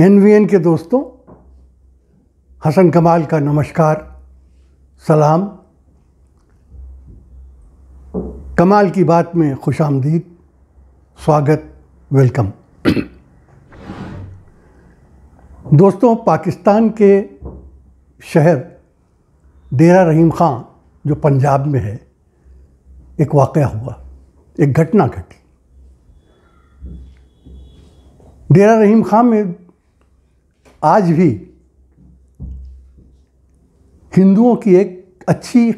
N के दोस्तों हसन कमाल का नमस्कार सलाम कमाल की बात में खुश आमदीद स्वागत वेलकम दोस्तों पाकिस्तान के शहर डेरा रहीम खां जो पंजाब में है एक वाक़ हुआ एक घटना घटी डेरा रहीम खां में आज भी हिंदुओं की एक अच्छी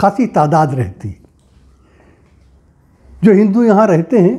खासी तादाद रहती जो हिंदू यहाँ रहते हैं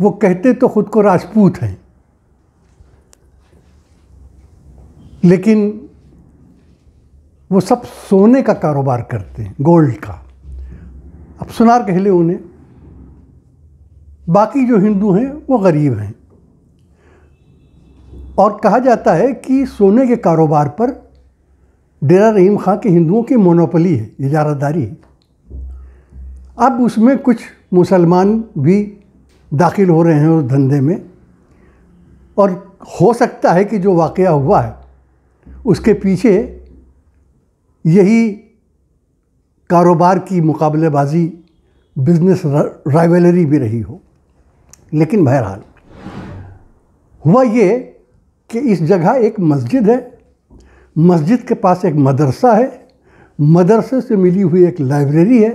वो कहते तो ख़ुद को राजपूत हैं लेकिन वो सब सोने का कारोबार करते हैं गोल्ड का अब सुनार कहले उन्हें बाकी जो हिंदू हैं वो गरीब हैं और कहा जाता है कि सोने के कारोबार पर डेरा रहीम खां के हिंदुओं की मोनोपली है इजारादारी है अब उसमें कुछ मुसलमान भी दाखिल हो रहे हैं उस धंधे में और हो सकता है कि जो वाक़ हुआ है उसके पीछे यही कारोबार की मुकाबलेबाजी बिजनेस राइवलरी भी रही हो लेकिन बहरहाल हुआ ये कि इस जगह एक मस्जिद है मस्जिद के पास एक मदरसा है मदरसे से मिली हुई एक लाइब्रेरी है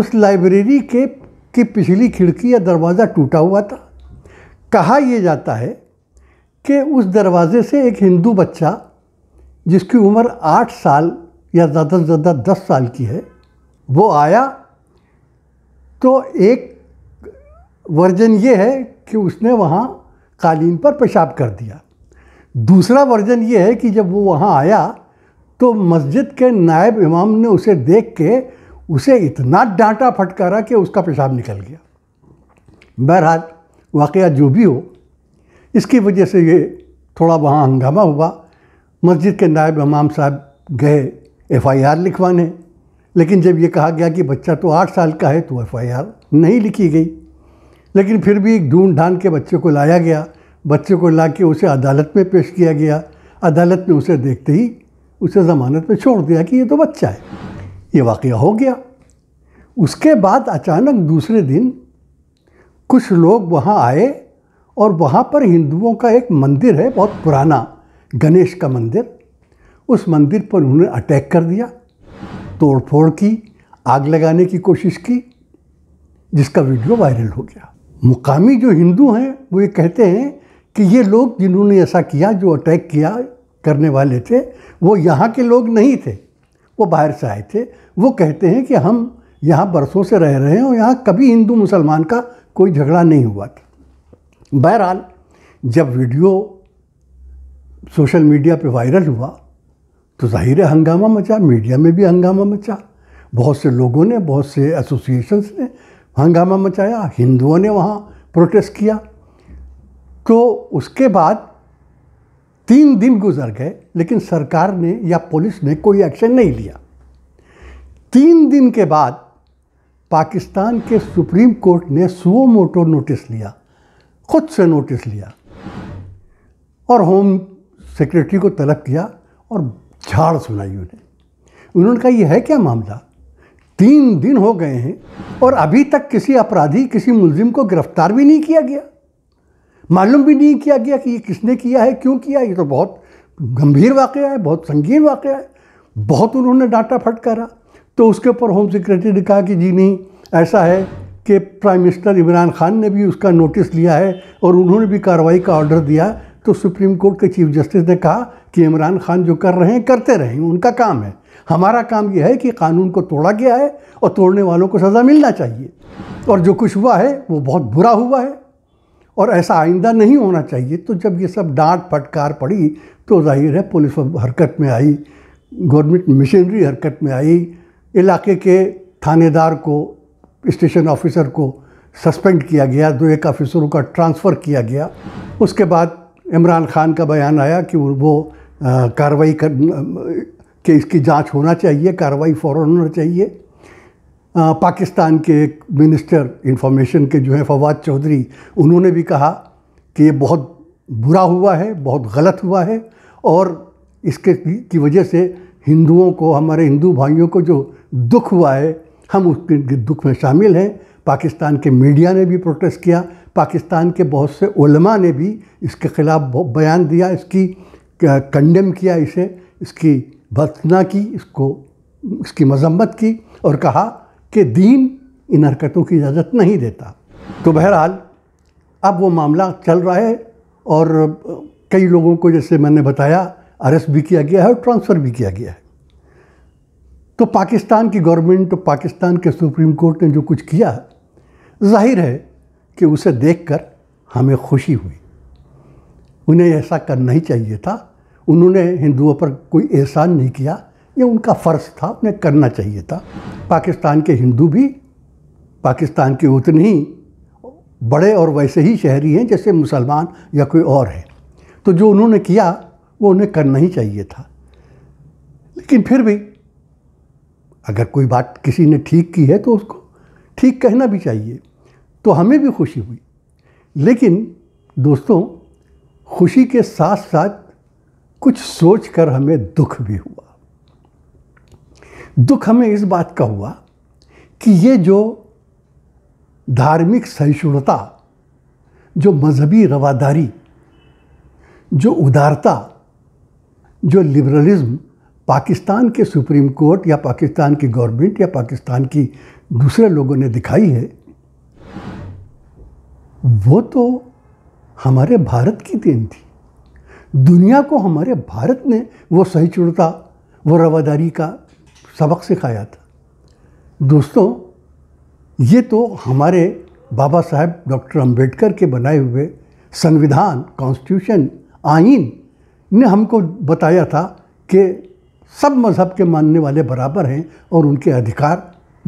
उस लाइब्रेरी के की पिछली खिड़की या दरवाज़ा टूटा हुआ था कहा यह जाता है कि उस दरवाज़े से एक हिंदू बच्चा जिसकी उम्र आठ साल या ज़्यादा से ज़्यादा दस साल की है वो आया तो एक वर्जन ये है कि उसने वहाँ कालीन पर पेशाब कर दिया दूसरा वर्जन ये है कि जब वो वहाँ आया तो मस्जिद के नायब इमाम ने उसे देख के उसे इतना डांटा फटकारा कि उसका पेशाब निकल गया बहरहाल वाक़ जो भी हो इसकी वजह से ये थोड़ा वहाँ हंगामा हुआ मस्जिद के नायब इमाम साहब गए एफआईआर लिखवाने लेकिन जब ये कहा गया कि बच्चा तो आठ साल का है तो एफआईआर नहीं लिखी गई लेकिन फिर भी एक ढूंढ ढांड के बच्चे को लाया गया बच्चे को ला के उसे अदालत में पेश किया गया अदालत ने उसे देखते ही उसे ज़मानत में छोड़ दिया कि ये तो बच्चा है ये वाक़ हो गया उसके बाद अचानक दूसरे दिन कुछ लोग वहाँ आए और वहाँ पर हिंदुओं का एक मंदिर है बहुत पुराना गणेश का मंदिर उस मंदिर पर उन्होंने अटैक कर दिया तोड़ फोड़ की आग लगाने की कोशिश की जिसका वीडियो वायरल हो गया मुकामी जो हिंदू हैं वो ये कहते हैं कि ये लोग जिन्होंने ऐसा किया जो अटैक किया करने वाले थे वो यहाँ के लोग नहीं थे वो बाहर से आए थे वो कहते हैं कि हम यहाँ बरसों से रह रहे हैं और यहाँ कभी हिंदू मुसलमान का कोई झगड़ा नहीं हुआ था बहरहाल जब वीडियो सोशल मीडिया पे वायरल हुआ तो जाहिर है हंगामा मचा मीडिया में भी हंगामा मचा बहुत से लोगों ने बहुत से एसोसिएशंस ने हंगामा मचाया हिंदुओं ने वहाँ प्रोटेस्ट किया तो उसके बाद तीन दिन गुजर गए लेकिन सरकार ने या पुलिस ने कोई एक्शन नहीं लिया तीन दिन के बाद पाकिस्तान के सुप्रीम कोर्ट ने सुओ मोटो नोटिस लिया खुद से नोटिस लिया और होम सेक्रेटरी को तलब किया और झाड़ सुनाई उन्हें उन्होंने कहा यह है क्या मामला तीन दिन हो गए हैं और अभी तक किसी अपराधी किसी मुलजिम को गिरफ्तार भी नहीं किया गया मालूम भी नहीं किया गया कि ये किसने किया है क्यों किया ये तो बहुत गंभीर वाक़ है बहुत संगीन वाक़ है बहुत उन्होंने डाटा फटकारा तो उसके ऊपर होम सेक्रेटरी ने कहा कि जी नहीं ऐसा है कि प्राइम मिनिस्टर इमरान खान ने भी उसका नोटिस लिया है और उन्होंने भी कार्रवाई का ऑर्डर दिया तो सुप्रीम कोर्ट के चीफ जस्टिस ने कहा कि इमरान खान जो कर रहे हैं करते रहें उनका काम है हमारा काम यह है कि कानून को तोड़ा गया है और तोड़ने वालों को सज़ा मिलना चाहिए और जो कुछ हुआ है वो बहुत बुरा हुआ है और ऐसा आइंदा नहीं होना चाहिए तो जब ये सब डांट फटकार पड़ी तो जाहिर है पुलिस हरकत में आई गवर्नमेंट मशीनरी हरकत में आई इलाके के थानेदार को स्टेशन ऑफिसर को सस्पेंड किया गया दो एक ऑफिसरों का ट्रांसफ़र किया गया उसके बाद इमरान खान का बयान आया कि वो कार्रवाई कर के इसकी जांच होना चाहिए कार्रवाई फ़ौर होना चाहिए पाकिस्तान के एक मिनिस्टर इंफॉर्मेशन के जो है फवाद चौधरी उन्होंने भी कहा कि ये बहुत बुरा हुआ है बहुत गलत हुआ है और इसके की वजह से हिंदुओं को हमारे हिंदू भाइयों को जो दुख हुआ है हम उसके दुख में शामिल हैं पाकिस्तान के मीडिया ने भी प्रोटेस्ट किया पाकिस्तान के बहुत से उलमा ने भी इसके ख़िलाफ़ बयान दिया इसकी कंडेम किया इसे इसकी भर्थना की इसको इसकी मजम्मत की और कहा कि दीन इन हरकतों की इजाज़त नहीं देता तो बहरहाल अब वो मामला चल रहा है और कई लोगों को जैसे मैंने बताया अरेस्ट भी किया गया है और ट्रांसफ़र भी किया गया है तो पाकिस्तान की गवर्नमेंट तो पाकिस्तान के सुप्रीम कोर्ट ने जो कुछ किया जाहिर है कि उसे देखकर हमें खुशी हुई उन्हें ऐसा करना ही चाहिए था उन्होंने हिंदुओं पर कोई एहसान नहीं किया ये उनका फ़र्ज़ था उन्हें करना चाहिए था पाकिस्तान के हिंदू भी पाकिस्तान के उतने ही बड़े और वैसे ही शहरी हैं जैसे मुसलमान या कोई और है तो जो उन्होंने किया वो उन्हें करना ही चाहिए था लेकिन फिर भी अगर कोई बात किसी ने ठीक की है तो उसको ठीक कहना भी चाहिए तो हमें भी खुशी हुई लेकिन दोस्तों खुशी के साथ साथ कुछ सोच कर हमें दुख भी हुआ दुख हमें इस बात का हुआ कि ये जो धार्मिक सहिष्णुता जो मजहबी रवादारी जो उदारता जो लिबरलिज्म पाकिस्तान के सुप्रीम कोर्ट या पाकिस्तान की गवर्नमेंट या पाकिस्तान की दूसरे लोगों ने दिखाई है वो तो हमारे भारत की देन थी दुनिया को हमारे भारत ने वो सहिष्णुता वो रवादारी का सबक सिखाया था दोस्तों ये तो हमारे बाबा साहेब डॉक्टर अंबेडकर के बनाए हुए संविधान कॉन्स्टिट्यूशन आइन ने हमको बताया था कि सब मज़हब के मानने वाले बराबर हैं और उनके अधिकार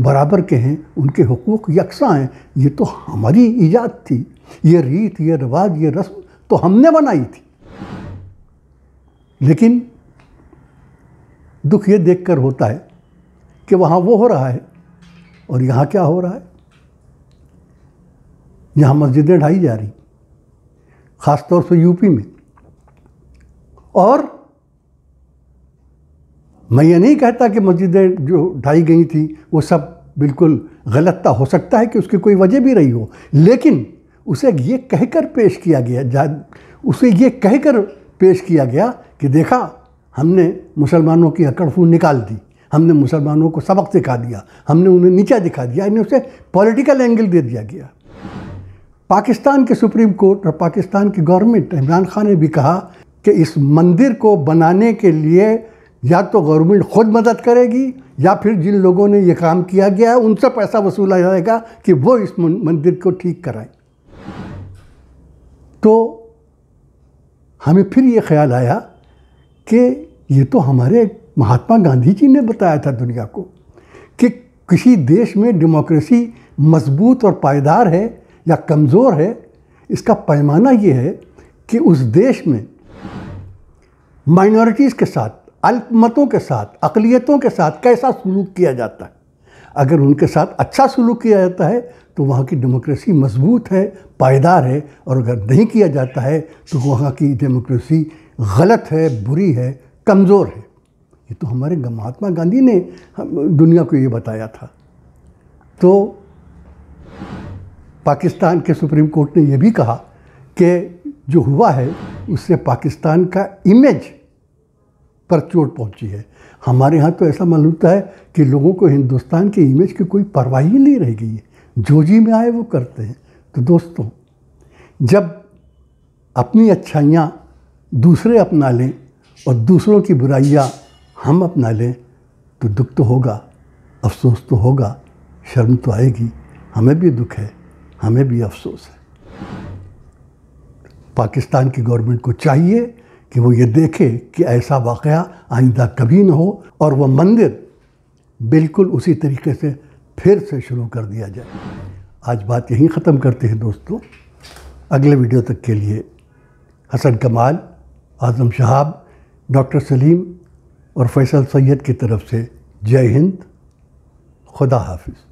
बराबर के हैं उनके हकूक़ यकसा हैं ये तो हमारी ईजाद थी ये रीत ये रिवाज ये रस्म तो हमने बनाई थी लेकिन दुख ये देखकर होता है कि वहाँ वो हो रहा है और यहाँ क्या हो रहा है यहाँ मस्जिदें ढाई जा रही ख़ासतौर से यूपी में और मैं ये नहीं कहता कि मस्जिदें जो ढाई गई थी वो सब बिल्कुल गलत था हो सकता है कि उसकी कोई वजह भी रही हो लेकिन उसे ये कहकर पेश किया गया उसे ये कहकर पेश किया गया कि देखा हमने मुसलमानों की अकड़फू निकाल दी हमने मुसलमानों को सबक दिखा दिया हमने उन्हें नीचा दिखा दिया इन्हें उसे पॉलिटिकल एंगल दे दिया गया पाकिस्तान के सुप्रीम कोर्ट और पाकिस्तान की गवर्नमेंट इमरान खान ने भी कहा कि इस मंदिर को बनाने के लिए या तो गवर्नमेंट खुद मदद करेगी या फिर जिन लोगों ने यह काम किया गया है उनसे पैसा वसूला जाएगा कि वो इस मंदिर को ठीक कराएं तो हमें फिर ये ख्याल आया कि ये तो हमारे महात्मा गांधी जी ने बताया था दुनिया को कि किसी देश में डेमोक्रेसी मजबूत और पायदार है या कमज़ोर है इसका पैमाना ये है कि उस देश में माइनॉरिटीज़ के साथ अल्पमतों के साथ अकलीतों के साथ कैसा सलूक किया जाता है अगर उनके साथ अच्छा सलूक किया जाता है तो वहाँ की डेमोक्रेसी मजबूत है पायदार है और अगर नहीं किया जाता है तो वहाँ की डेमोक्रेसी गलत है बुरी है कमज़ोर है ये तो हमारे महात्मा गांधी ने दुनिया को ये बताया था तो पाकिस्तान के सुप्रीम कोर्ट ने यह भी कहा कि जो हुआ है उससे पाकिस्तान का इमेज पर चोट पहुंची है हमारे यहाँ तो ऐसा मालूम होता है कि लोगों को हिंदुस्तान के इमेज की कोई परवाह ही नहीं रह गई है जो जी में आए वो करते हैं तो दोस्तों जब अपनी अच्छाइयाँ दूसरे अपना लें और दूसरों की बुराइयाँ हम अपना लें तो दुख तो होगा अफसोस तो होगा शर्म तो आएगी हमें भी दुख है हमें भी अफसोस है पाकिस्तान की गवर्नमेंट को चाहिए कि वो ये देखे कि ऐसा वाक़ आइंदा कभी ना हो और वह मंदिर बिल्कुल उसी तरीके से फिर से शुरू कर दिया जाए आज बात यहीं ख़त्म करते हैं दोस्तों अगले वीडियो तक के लिए हसन कमाल आज़म शहाब डॉक्टर सलीम और फैसल सैयद की तरफ से जय हिंद खुदा हाफिज़